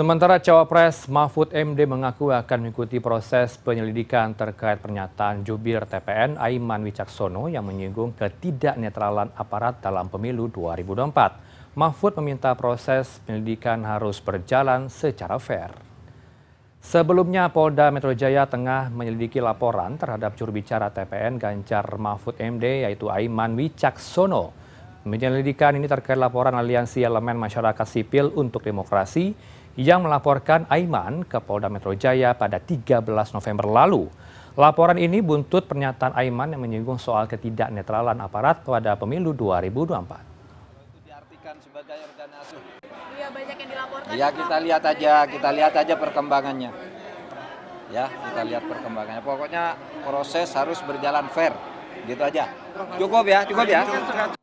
Sementara Cawapres Mahfud MD mengaku akan mengikuti proses penyelidikan terkait pernyataan jubir TPN Aiman Wicaksono yang menyinggung ketidaknetralan aparat dalam pemilu 2024. Mahfud meminta proses penyelidikan harus berjalan secara fair. Sebelumnya Polda Metro Jaya tengah menyelidiki laporan terhadap jurubicara TPN Ganjar Mahfud MD yaitu Aiman Wicaksono. Penyelidikan ini terkait laporan Aliansi Elemen Masyarakat Sipil untuk Demokrasi yang melaporkan Aiman ke Polda Metro Jaya pada 13 November lalu. Laporan ini buntut pernyataan Aiman yang menyinggung soal ketidaknetralan aparat pada pemilu 2024. Iya, ya kita lihat aja, kita lihat aja perkembangannya. Ya, kita lihat perkembangannya. Pokoknya proses harus berjalan fair. Gitu aja. Cukup ya, cukup ya.